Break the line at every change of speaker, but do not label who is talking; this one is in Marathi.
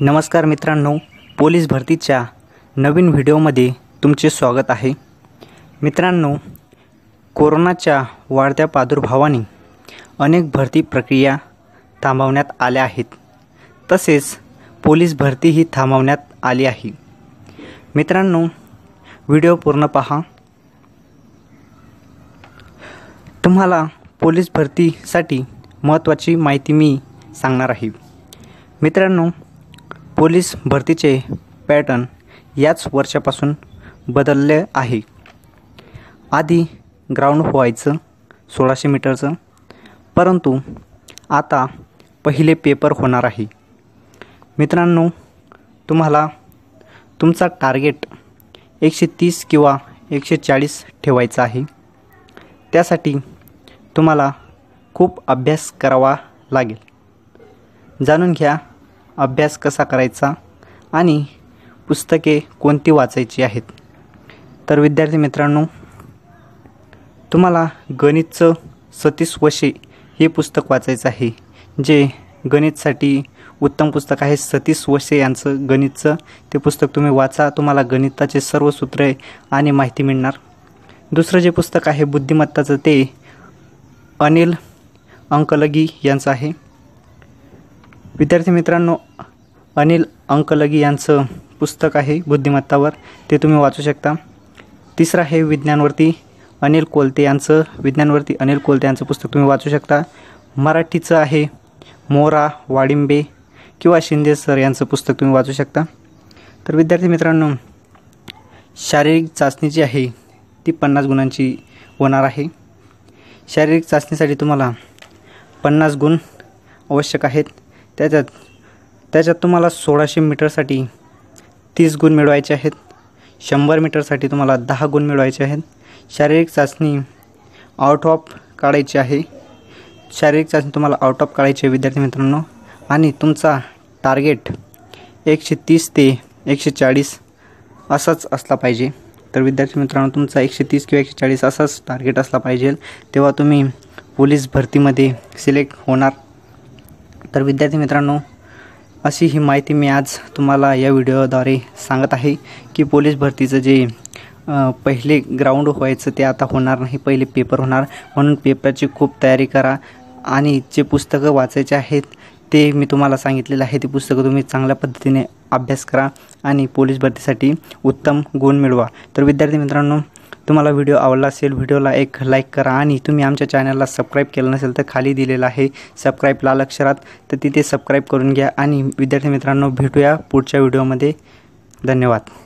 नमस्कार मित्रांनो पोलीस भरतीच्या नवीन व्हिडिओमध्ये तुमचे स्वागत आहे मित्रांनो कोरोनाच्या वाढत्या प्रादुर्भावाने अनेक भरती प्रक्रिया थांबवण्यात आल्या आहेत तसेच पोलीस भरतीही थांबवण्यात आली आहे मित्रांनो व्हिडिओ पूर्ण पहा तुम्हाला पोलीस भरतीसाठी महत्त्वाची माहिती मी सांगणार आहे मित्रांनो पोलीस भरतीचे पॅटर्न याच वर्षापासून बदलले आहे आधी ग्राउंड व्हायचं सोळाशे मीटरचं परंतु आता पहिले पेपर होणार आहे मित्रांनो तुम्हाला तुमचा टार्गेट एकशे तीस किंवा एकशे चाळीस ठेवायचा आहे त्यासाठी तुम्हाला खूप अभ्यास करावा लागेल जाणून घ्या अभ्यास कसा करायचा आणि पुस्तके कोणती वाचायची आहेत तर विद्यार्थी मित्रांनो तुम्हाला गणितचं सतीश वशे हे पुस्तक वाचायचं आहे जे गणितसाठी उत्तम पुस्तक आहे सतीश वशे यांचं गणितचं ते पुस्तक तुम्ही वाचा तुम्हाला गणिताचे सर्व सूत्रे आणि माहिती मिळणार दुसरं जे पुस्तक आहे बुद्धिमत्ताचं ते अनिल अंकलगी यांचं आहे विद्यार्थी मित्रांनो अनिल अंकलगी यांचं पुस्तक आहे बुद्धिमत्तावर ते तुम्ही वाचू शकता तिसरं आहे विज्ञानवरती अनिल कोलते यांचं विज्ञानवरती अनिल कोलते यांचं पुस्तक तुम्ही वाचू शकता मराठीचं आहे मोरा वाडिंबे किंवा शिंदे सर यांचं पुस्तक तुम्ही वाचू शकता तर विद्यार्थी मित्रांनो शारीरिक चाचणी जी आहे ती पन्नास गुणांची होणार आहे शारीरिक चाचणीसाठी तुम्हाला पन्नास गुण आवश्यक आहेत त्याच्यात त्याच्यात तुम्हाला सोळाशे मीटरसाठी तीस गुण मिळवायचे आहेत शंभर मीटरसाठी तुम्हाला दहा गुण मिळवायचे आहेत शारीरिक चाचणी आउट ऑफ काढायची आहे शारीरिक चाचणी तुम्हाला आउट ऑफ काढायची आहे विद्यार्थी मित्रांनो आणि तुमचा टार्गेट एकशे तीस ते एकशे चाळीस असाच असला पाहिजे तर विद्यार्थी मित्रांनो तुमचा एकशे तीस किंवा एकशे चाळीस असाच टार्गेट असला पाहिजे तेव्हा तुम्ही पोलीस भरतीमध्ये सिलेक्ट होणार तर विद्यार्थी मित्रांनो अशी ही माहिती मी आज तुम्हाला या व्हिडिओद्वारे सांगत आहे की पोलीस भरतीचं जे पहिले ग्राउंड व्हायचं ते आता होणार नाही पहिले पेपर होणार म्हणून पेपरची खूप तयारी करा आणि जे पुस्तकं वाचायचे आहेत ते मी तुम्हाला सांगितलेलं आहे ते पुस्तकं तुम्ही चांगल्या पद्धतीने अभ्यास करा आणि पोलीस भरतीसाठी उत्तम गुण मिळवा तर विद्यार्थी मित्रांनो तुम्हाला व्हिडिओ आवडला असेल व्हिडिओला एक लाईक करा आणि तुम्ही आमच्या चॅनलला सबस्क्राईब केलं नसेल तर खाली दिलेलं आहे सबस्क्राईब लाल अक्षरात तर तिथे सबस्क्राईब करून घ्या आणि विद्यार्थी मित्रांनो भेटूया पुढच्या व्हिडिओमध्ये धन्यवाद